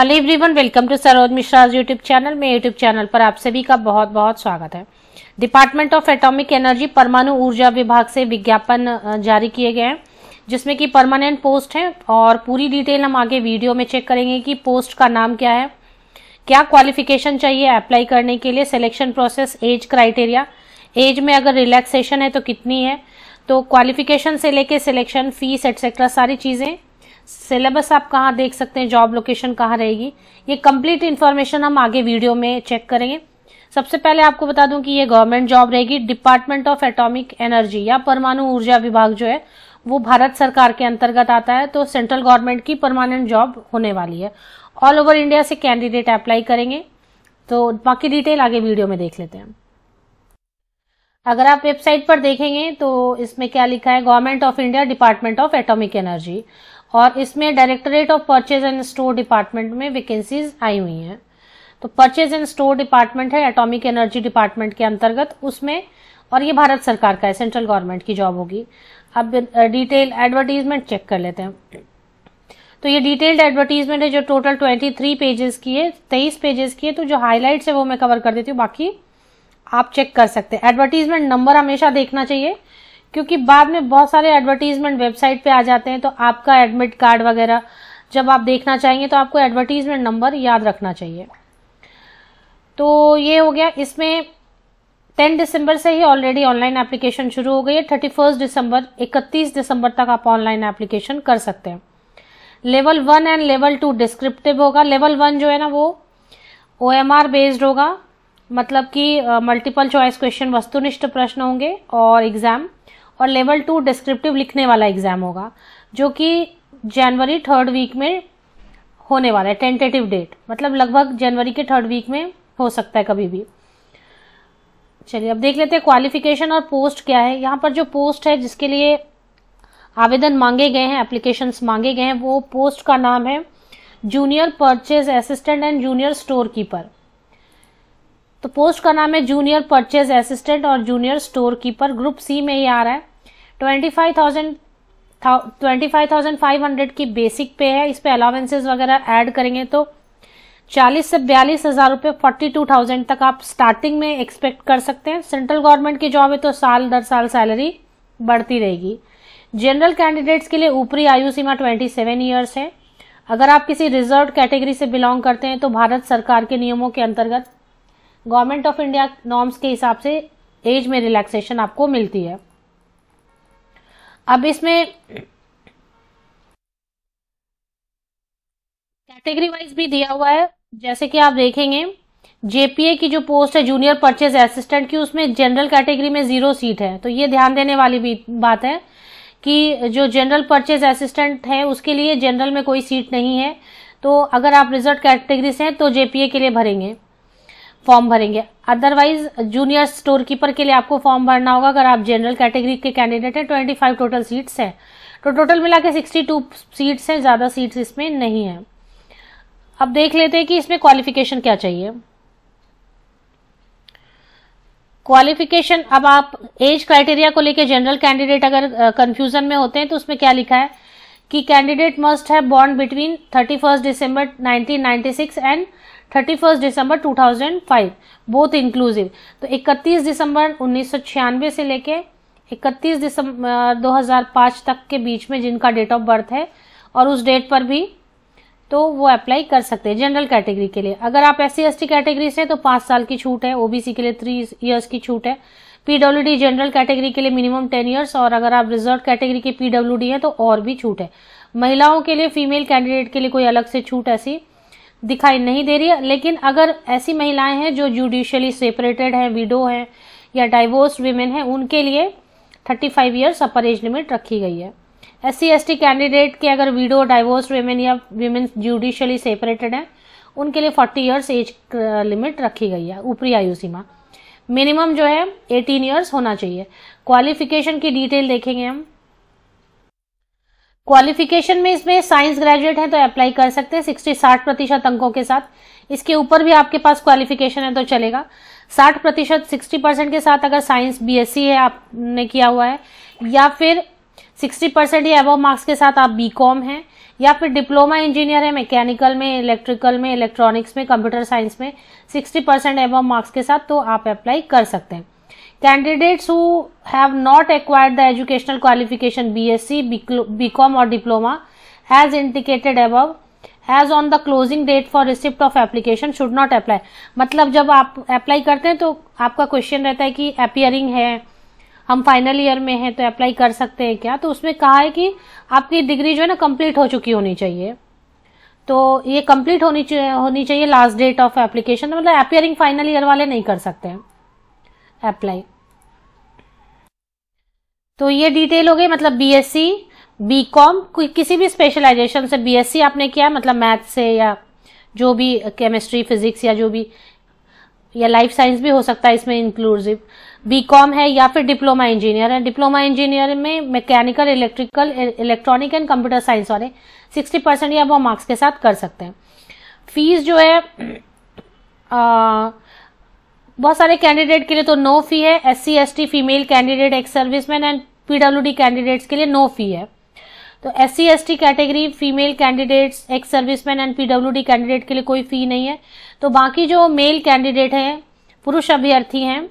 hello everyone welcome to Saroj Mishra YouTube channel में YouTube channel पर आप सभी का बहुत बहुत स्वागत है डिपार्टमेंट ऑफ एटॉमिक एनर्जी परमाणु ऊर्जा विभाग से विज्ञापन जारी किए गए हैं जिसमें कि परमानेंट पोस्ट है और पूरी डिटेल हम आगे वीडियो में चेक करेंगे कि पोस्ट का नाम क्या है क्या क्वालिफिकेशन चाहिए अप्लाई करने के लिए selection process age criteria age में अगर रिलैक्सेशन है तो कितनी है तो क्वालिफिकेशन से लेके सिलेक्शन फीस एट्सेट्रा सारी चीज़ें सिलेबस आप कहाँ देख सकते हैं जॉब लोकेशन कहाँ रहेगी ये कंप्लीट इन्फॉर्मेशन हम आगे वीडियो में चेक करेंगे सबसे पहले आपको बता दूं कि ये गवर्नमेंट जॉब रहेगी डिपार्टमेंट ऑफ एटॉमिक एनर्जी या परमाणु ऊर्जा विभाग जो है वो भारत सरकार के अंतर्गत आता है तो सेंट्रल गवर्नमेंट की परमानेंट जॉब होने वाली है ऑल ओवर इंडिया से कैंडिडेट अप्लाई करेंगे तो बाकी डिटेल आगे वीडियो में देख लेते हैं अगर आप वेबसाइट पर देखेंगे तो इसमें क्या लिखा है government of India department of atomic energy और इसमें directorate of purchase and store department में वैकेंसीज आई हुई हैं तो परचेज एंड स्टोर डिपार्टमेंट है एटॉमिक एनर्जी डिपार्टमेंट के अंतर्गत उसमें और ये भारत सरकार का है सेंट्रल गवर्नमेंट की जॉब होगी अब डिटेल एडवर्टीजमेंट चेक कर लेते हैं तो ये डिटेल्ड एडवर्टीजमेंट है जो टोटल ट्वेंटी थ्री पेजेस की है तेईस पेजेस की है तो जो हाईलाइट्स है वो मैं कवर कर देती हूँ बाकी आप चेक कर सकते हैं एडवर्टीजमेंट नंबर हमेशा देखना चाहिए क्योंकि बाद में बहुत सारे एडवर्टीजमेंट वेबसाइट पे आ जाते हैं तो आपका एडमिट कार्ड वगैरह जब आप देखना चाहेंगे तो आपको एडवर्टीजमेंट नंबर याद रखना चाहिए तो ये हो गया इसमें टेन दिसंबर से ही ऑलरेडी ऑनलाइन एप्लीकेशन शुरू हो गई है थर्टी फर्स्ट दिसंबर इकतीस दिसंबर तक आप ऑनलाइन एप्लीकेशन कर सकते हैं level one and level two descriptive होगा लेवल वन जो है ना वो ओ बेस्ड होगा मतलब कि मल्टीपल चॉइस क्वेश्चन वस्तुनिष्ठ प्रश्न होंगे और एग्जाम और लेवल टू डिस्क्रिप्टिव लिखने वाला एग्ज़ाम होगा जो कि जनवरी थर्ड वीक में होने वाला है टेंटेटिव डेट मतलब लगभग जनवरी के थर्ड वीक में हो सकता है कभी भी चलिए अब देख लेते हैं क्वालिफिकेशन और पोस्ट क्या है यहाँ पर जो पोस्ट है जिसके लिए आवेदन मांगे गए हैं एप्लीकेशंस मांगे गए हैं वो पोस्ट का नाम है junior purchase assistant and junior storekeeper तो पोस्ट का नाम है जूनियर परचेज असिस्टेंट और junior storekeeper group C में ही आ रहा है twenty five thousand twenty five thousand five hundred की बेसिक पे है इस पर अलावेंसेज वगैरह ऐड करेंगे तो चालीस से बयालीस हजार रुपये फोर्टी टू थाउजेंड तक आप स्टार्टिंग में एक्सपेक्ट कर सकते हैं सेंट्रल गवर्नमेंट की जॉब है तो साल दर साल सैलरी बढ़ती रहेगी जनरल कैंडिडेट्स के लिए ऊपरी आयु सीमा ट्वेंटी सेवन ईयर्स है अगर आप किसी रिजर्व कैटेगरी से बिलोंग करते हैं तो भारत सरकार के नियमों के अंतर्गत गवर्नमेंट ऑफ इंडिया नॉर्म्स के हिसाब से एज में रिलैक्सेशन आपको मिलती है अब इसमें कैटेगरी वाइज भी दिया हुआ है जैसे कि आप देखेंगे जेपीए की जो पोस्ट है जूनियर परचेज असिस्टेंट की उसमें जनरल कैटेगरी में जीरो सीट है तो ये ध्यान देने वाली भी बात है कि जो जनरल परचेज असिस्टेंट है उसके लिए जनरल में कोई सीट नहीं है तो अगर आप रिजल्ट कैटेगरी से हैं तो जेपीए के लिए भरेंगे फॉर्म भरेंगे अदरवाइज जूनियर स्टोर कीपर के लिए आपको फॉर्म भरना होगा अगर आप जनरल कैटेगरी के कैंडिडेट हैं ट्वेंटी फाइव टोटल सीट्स हैं तो टोटल मिला के सिक्सटी टू सीट्स हैं ज़्यादा सीट्स इसमें नहीं हैं अब देख लेते हैं कि इसमें क्वालिफिकेशन क्या चाहिए क्वालिफिकेशन अब आप एज क्राइटेरिया को लेके जनरल कैंडिडेट अगर कंफ्यूजन में होते हैं तो उसमें क्या लिखा है कि कैंडिडेट मस्ट है बॉन्ड between thirty first December nineteen ninety six and thirty first December two thousand five both inclusive तो इकतीस दिसंबर उन्नीस सौ छियानवे से लेके इकतीस दिसंबर दो हज़ार पाँच तक के बीच में जिनका डेट ऑफ बर्थ है और उस डेट पर भी तो वो अप्लाई कर सकते हैं जनरल कैटेगरी के लिए अगर आप एस सी कैटेगरी से तो पाँच साल की छूट है ओबीसी के लिए थ्री ईयर्स की छूट है डी जनरल कैटेगरी के लिए मिनिमम टेन ईयर्स और अगर आप रिजर्व कैटेगरी की डी है तो और भी छूट है महिलाओं के लिए फीमेल कैंडिडेट के लिए कोई अलग से छूट ऐसी दिखाई नहीं दे रही है लेकिन अगर ऐसी महिलाएं हैं जो जुडिशली सेपरेटेड हैं विडो हैं या डाइवोर्स वीमेन हैं उनके लिए 35 five years upper age limit रखी गई है S C S T candidate के अगर विडो डाइवोर्स वीमेन या वीमेन जुडिशली सेपरेटेड हैं उनके लिए 40 ईयर्स एज लिमिट रखी गई है ऊपरी आयु सीमा मिनिमम जो है 18 ईयर्स होना चाहिए क्वालिफिकेशन की डिटेल देखेंगे हम क्वालिफिकेशन में इसमें साइंस ग्रेजुएट हैं तो अप्लाई कर सकते हैं सिक्सटी साठ प्रतिशत अंकों के साथ इसके ऊपर भी आपके पास क्वालिफिकेशन है तो चलेगा साठ प्रतिशत सिक्सटी परसेंट के साथ अगर साइंस बीएससी e है आपने किया हुआ है या फिर सिक्सटी परसेंट या अबव मार्क्स के साथ आप बी कॉम है या फिर डिप्लोमा इंजीनियर है मैकेनिकल में इलेक्ट्रिकल में इलेक्ट्रॉनिक्स में कंप्यूटर साइंस में सिक्सटी परसेंट मार्क्स के साथ तो आप अप्लाई कर सकते हैं Candidates who have not acquired the educational qualification B com और diploma has indicated above as on the closing date for receipt of application should not apply मतलब जब आप अप्लाई करते हैं तो आपका क्वेश्चन रहता है कि अपियरिंग है हम फाइनल ईयर में हैं तो अप्लाई कर सकते हैं क्या तो उसमें कहा है कि आपकी डिग्री जो है ना कंप्लीट हो चुकी होनी चाहिए तो ये कंप्लीट होनी होनी चाहिए लास्ट डेट ऑफ एप्लीकेशन मतलब अपियरिंग फाइनल ईयर वाले नहीं कर सकते हैं अप्लाई तो ये डिटेल हो गई मतलब बीएससी बीकॉम किसी भी स्पेशलाइजेशन से बीएससी आपने किया मतलब मैथ से या जो भी केमिस्ट्री फिजिक्स या जो भी या लाइफ साइंस भी हो सकता है इसमें इंक्लूसिव बीकॉम है या फिर डिप्लोमा इंजीनियर है डिप्लोमा इंजीनियर में mechanical electrical electronic and computer science वाले सिक्सटी परसेंट या वो मार्क्स के साथ कर सकते हैं फीस जो है आ, बहुत सारे कैंडिडेट के लिए तो नो फी है S C S T female candidate ex serviceman and PWD candidates के लिए नो फी है तो S C S T category female candidates ex serviceman and PWD candidate के लिए कोई फी नहीं है तो बाकी जो मेल कैंडिडेट हैं पुरुष अभ्यर्थी हैं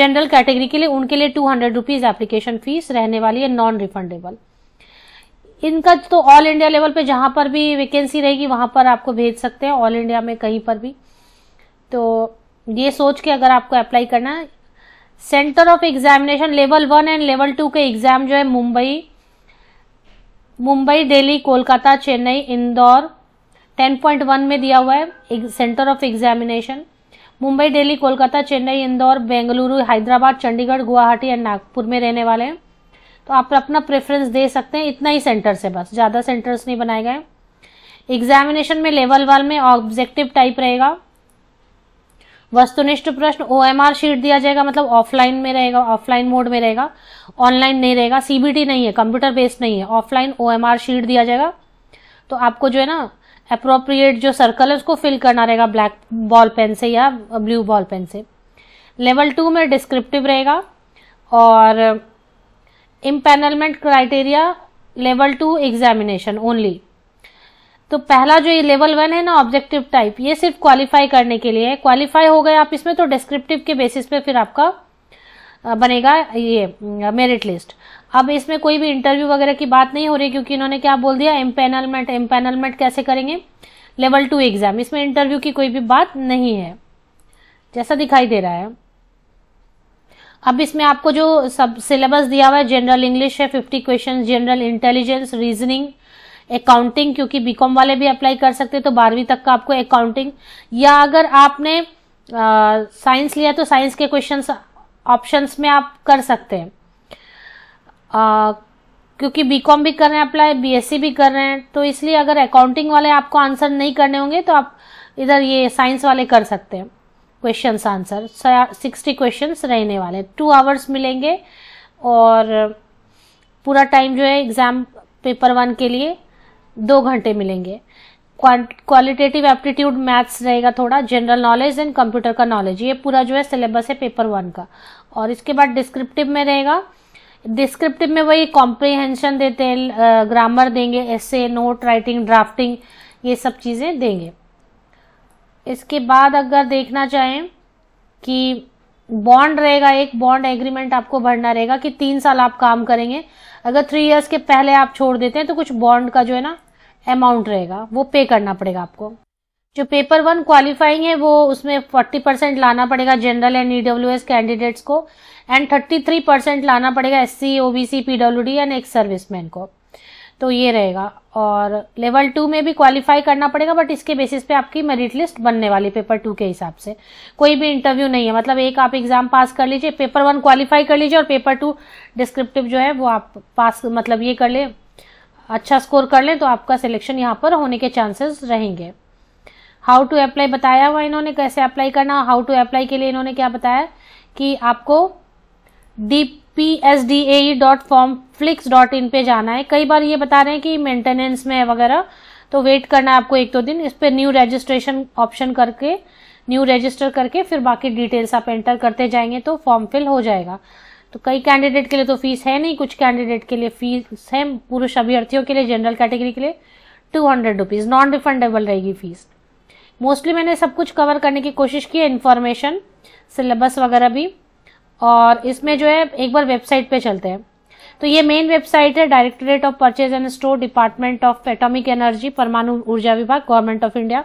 जनरल कैटेगरी के लिए उनके लिए two hundred rupees application fees रहने वाली है नॉन रिफंडेबल इनका तो ऑल इंडिया लेवल पे जहाँ पर भी वैकेंसी रहेगी वहाँ पर आपको भेज सकते हैं ऑल इंडिया में कहीं पर भी तो ये सोच के अगर आपको अप्लाई करना है centre of examination level one and level two के एग्जाम जो है मुंबई मुंबई दिल्ली कोलकाता चेन्नई इंदौर 10.1 में दिया हुआ है centre of examination Mumbai Delhi Kolkata Chennai Indore Bengaluru Hyderabad Chandigarh Guwahati and Nagpur में रहने वाले हैं तो आप अपना प्रेफरेंस दे सकते हैं इतना ही सेंटर से बस ज़्यादा सेंटर्स नहीं बनाए गए एग्जामिनेशन में लेवल वन में ऑब्जेक्टिव टाइप रहेगा वस्तुनिष्ठ प्रश्न ओएमआर शीट दिया जाएगा मतलब ऑफलाइन में रहेगा ऑफलाइन मोड में रहेगा ऑनलाइन नहीं रहेगा सीबीटी नहीं है कंप्यूटर बेस्ड नहीं है ऑफलाइन ओएमआर शीट दिया जाएगा तो आपको जो है ना अप्रोप्रिएट जो सर्कल है उसको फिल करना रहेगा ब्लैक बॉल पेन से या ब्लू बॉल पेन से लेवल टू में डिस्क्रिप्टिव रहेगा और empanelment criteria level two examination only तो पहला जो ये लेवल वन है ना ऑब्जेक्टिव टाइप ये सिर्फ क्वालिफाई करने के लिए है क्वालिफाई हो गए आप इसमें तो डिस्क्रिप्टिव के बेसिस पे फिर आपका बनेगा ये मेरिट लिस्ट अब इसमें कोई भी इंटरव्यू वगैरह की बात नहीं हो रही क्योंकि इन्होंने क्या बोल दिया एम्पेनलमेंट एम्पेनलमेंट कैसे करेंगे लेवल टू एग्जाम इसमें इंटरव्यू की कोई भी बात नहीं है जैसा दिखाई दे रहा है अब इसमें आपको जो सब सिलेबस दिया हुआ है जनरल इंग्लिश है fifty question general intelligence reasoning accounting क्योंकि बीकॉम वाले भी अप्लाई कर सकते हैं तो बारहवीं तक का आपको अकाउंटिंग या अगर आपने साइंस लिया तो साइंस के क्वेश्चन ऑप्शंस में आप कर सकते हैं आ, क्योंकि बीकॉम भी कर रहे हैं अप्लाई बीएससी भी कर रहे हैं तो इसलिए अगर अकाउंटिंग वाले आपको आंसर नहीं करने होंगे तो आप इधर ये साइंस वाले कर सकते हैं क्वेश्चन आंसर सिक्सटी क्वेश्चन रहने वाले टू आवर्स मिलेंगे और पूरा टाइम जो है एग्ज़ाम पेपर वन के लिए दो घंटे मिलेंगे क्वालिटेटिव एप्टीट्यूड मैथ्स रहेगा थोड़ा जनरल नॉलेज एंड कंप्यूटर का नॉलेज ये पूरा जो है सिलेबस है पेपर वन का और इसके बाद डिस्क्रिप्टिव में रहेगा डिस्क्रिप्टिव में वही कॉम्प्रिहेंशन देते हैं ग्रामर देंगे एसे नोट राइटिंग ड्राफ्टिंग ये सब चीज़ें देंगे इसके बाद अगर देखना चाहें कि बॉन्ड रहेगा एक बॉन्ड एग्रीमेंट आपको भरना रहेगा कि तीन साल आप काम करेंगे अगर थ्री इयर्स के पहले आप छोड़ देते हैं तो कुछ बॉन्ड का जो है ना अमाउंट रहेगा वो पे करना पड़ेगा आपको जो पेपर वन क्वालिफाइंग है वो उसमें फोर्टी परसेंट लाना पड़ेगा general and EW S candidates को एंड थर्टी थ्री परसेंट लाना पड़ेगा S C O B C P W D and ex serviceman को तो ये रहेगा और लेवल टू में भी क्वालिफाई करना पड़ेगा बट इसके बेसिस पे आपकी मेरिट लिस्ट बनने वाली पेपर टू के हिसाब से कोई भी इंटरव्यू नहीं है मतलब एक आप एग्जाम पास कर लीजिए पेपर वन क्वालिफाई कर लीजिए और पेपर टू डिस्क्रिप्टिव जो है वो आप पास मतलब ये कर ले अच्छा स्कोर कर लें तो आपका सिलेक्शन यहाँ पर होने के चांसेस रहेंगे हाउ टू अप्लाई बताया हुआ इन्होंने कैसे अप्लाई करना हाउ टू अप्लाई के लिए इन्होंने क्या बताया कि आपको D P S D A dot form flix dot in पे जाना है कई बार ये बता रहे हैं कि मेंटेनेंस में है वगैरह तो वेट करना है आपको एक दो तो दिन इस पर न्यू रजिस्ट्रेशन ऑप्शन करके न्यू रजिस्टर करके फिर बाकी डिटेल्स आप एंटर करते जाएंगे तो फॉर्म फिल हो जाएगा तो कई कैंडिडेट के लिए तो फीस है नहीं कुछ कैंडिडेट के लिए फीस है पुरुष अभ्यर्थियों के लिए जनरल कैटेगरी के लिए two hundred rupees non refundable रहेगी फीस मोस्टली मैंने सब कुछ कवर करने की कोशिश की है इन्फॉर्मेशन सिलेबस वगैरह भी और इसमें जो है एक बार वेबसाइट पे चलते हैं तो ये मेन वेबसाइट है directorate of purchase and store department of atomic energy परमाणु ऊर्जा विभाग गवर्नमेंट ऑफ इंडिया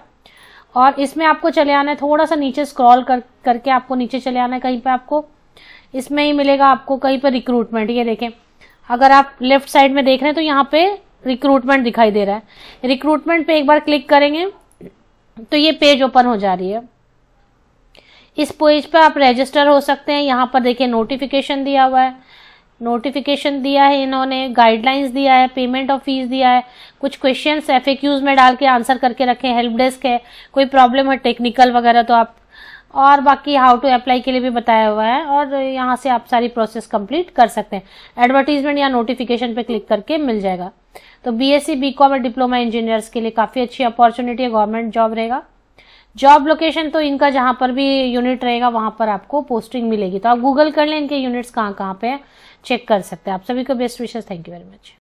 और इसमें आपको चले आना है थोड़ा सा नीचे स्क्रॉल कर करके आपको नीचे चले आना है कहीं पे आपको इसमें ही मिलेगा आपको कहीं पर रिक्रूटमेंट ये देखें अगर आप लेफ्ट साइड में देख रहे हैं तो यहाँ पे रिक्रूटमेंट दिखाई दे रहा है रिक्रूटमेंट पे एक बार क्लिक करेंगे तो ये पेज ओपन हो जा रही है इस पेज पर आप रजिस्टर हो सकते हैं यहाँ पर देखिए नोटिफिकेशन दिया हुआ है नोटिफिकेशन दिया है इन्होंने गाइडलाइंस दिया है पेमेंट ऑफ फीस दिया है कुछ क्वेश्चन एफ में डाल के आंसर करके रखे हेल्प डेस्क है कोई प्रॉब्लम है टेक्निकल वगैरह तो आप और बाकी हाउ टू अप्लाई के लिए भी बताया हुआ है और यहाँ से आप सारी प्रोसेस कंप्लीट कर सकते हैं एडवर्टीजमेंट या नोटिफिकेशन पे क्लिक करके मिल जाएगा तो B S C B com और डिप्लोमा इंजीनियर्स के लिए काफ़ी अच्छी अपॉर्चुनिटी है गवर्नमेंट जॉब रहेगा जॉब लोकेशन तो इनका जहाँ पर भी यूनिट रहेगा वहाँ पर आपको पोस्टिंग मिलेगी तो आप गूगल कर लें इनके यूनिट्स कहाँ कहाँ पर चेक कर सकते हैं आप सभी को best wishes thank you very much